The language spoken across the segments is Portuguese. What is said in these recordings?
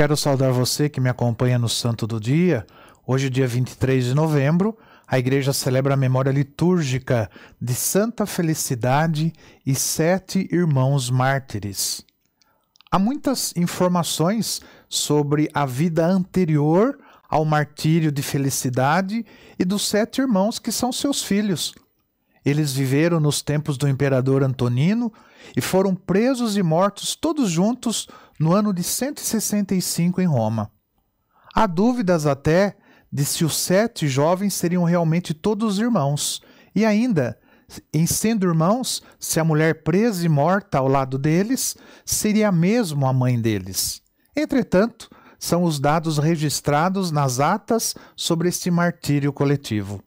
Quero saudar você que me acompanha no Santo do Dia. Hoje, dia 23 de novembro, a igreja celebra a memória litúrgica de Santa Felicidade e sete irmãos mártires. Há muitas informações sobre a vida anterior ao martírio de Felicidade e dos sete irmãos que são seus filhos, eles viveram nos tempos do imperador Antonino e foram presos e mortos todos juntos no ano de 165 em Roma. Há dúvidas até de se os sete jovens seriam realmente todos irmãos, e ainda, em sendo irmãos, se a mulher presa e morta ao lado deles seria mesmo a mãe deles. Entretanto, são os dados registrados nas atas sobre este martírio coletivo.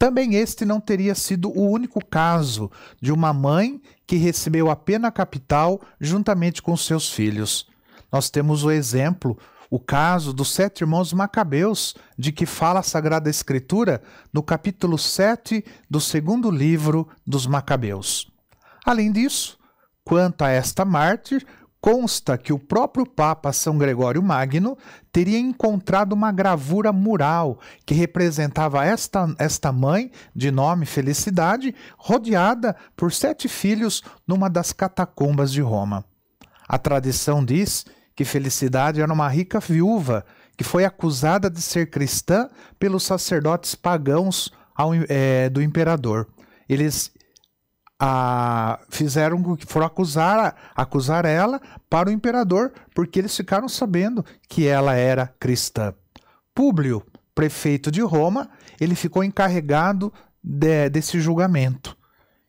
Também este não teria sido o único caso de uma mãe que recebeu a pena capital juntamente com seus filhos. Nós temos o exemplo, o caso dos sete irmãos Macabeus, de que fala a Sagrada Escritura no capítulo 7 do segundo livro dos Macabeus. Além disso, quanto a esta mártir, consta que o próprio Papa São Gregório Magno teria encontrado uma gravura mural que representava esta, esta mãe, de nome Felicidade, rodeada por sete filhos numa das catacumbas de Roma. A tradição diz que Felicidade era uma rica viúva que foi acusada de ser cristã pelos sacerdotes pagãos ao, é, do imperador. Eles a, fizeram que foram acusar, acusar ela para o imperador, porque eles ficaram sabendo que ela era cristã. Públio, prefeito de Roma, ele ficou encarregado de, desse julgamento.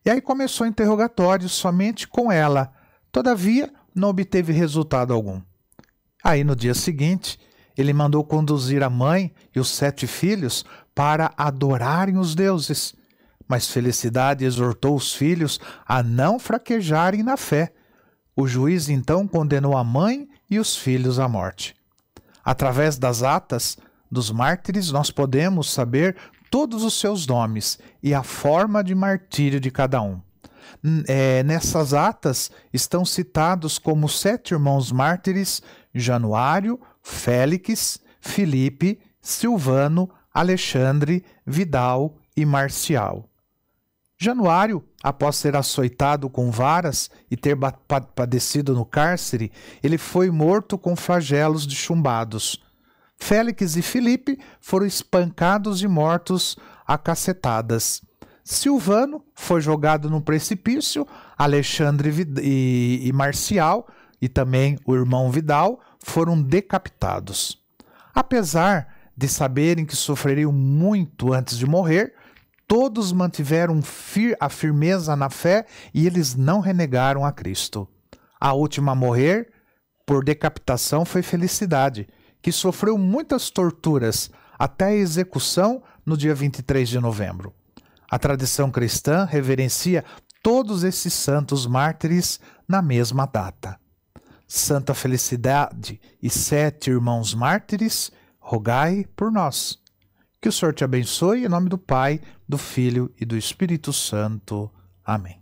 E aí começou o interrogatório somente com ela. Todavia, não obteve resultado algum. Aí no dia seguinte, ele mandou conduzir a mãe e os sete filhos para adorarem os deuses mas Felicidade exortou os filhos a não fraquejarem na fé. O juiz então condenou a mãe e os filhos à morte. Através das atas dos mártires, nós podemos saber todos os seus nomes e a forma de martírio de cada um. É, nessas atas estão citados como sete irmãos mártires: Januário, Félix, Felipe, Silvano, Alexandre, Vidal e Marcial. Januário, após ser açoitado com varas e ter padecido no cárcere, ele foi morto com flagelos de chumbados. Félix e Felipe foram espancados e mortos a cacetadas. Silvano foi jogado num precipício, Alexandre e Marcial, e também o irmão Vidal, foram decapitados. Apesar de saberem que sofreriam muito antes de morrer, todos mantiveram fir a firmeza na fé e eles não renegaram a Cristo. A última a morrer por decapitação foi Felicidade, que sofreu muitas torturas até a execução no dia 23 de novembro. A tradição cristã reverencia todos esses santos mártires na mesma data. Santa Felicidade e sete irmãos mártires, rogai por nós. Que o Senhor te abençoe em nome do Pai, do Filho e do Espírito Santo. Amém.